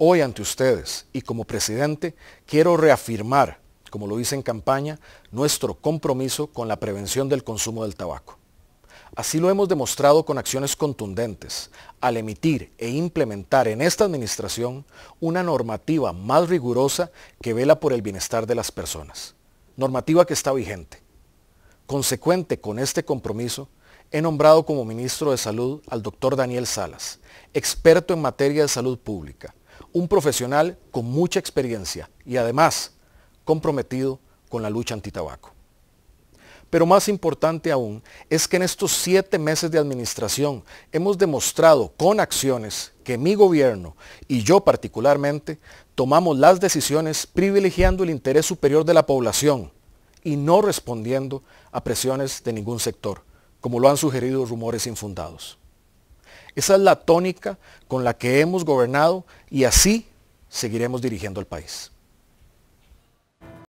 Hoy ante ustedes y como presidente quiero reafirmar, como lo hice en campaña, nuestro compromiso con la prevención del consumo del tabaco. Así lo hemos demostrado con acciones contundentes, al emitir e implementar en esta administración una normativa más rigurosa que vela por el bienestar de las personas, normativa que está vigente. Consecuente con este compromiso, he nombrado como ministro de Salud al doctor Daniel Salas, experto en materia de salud pública, un profesional con mucha experiencia y además comprometido con la lucha antitabaco. Pero más importante aún es que en estos siete meses de administración hemos demostrado con acciones que mi gobierno y yo particularmente tomamos las decisiones privilegiando el interés superior de la población y no respondiendo a presiones de ningún sector, como lo han sugerido rumores infundados. Esa es la tónica con la que hemos gobernado y así seguiremos dirigiendo el país.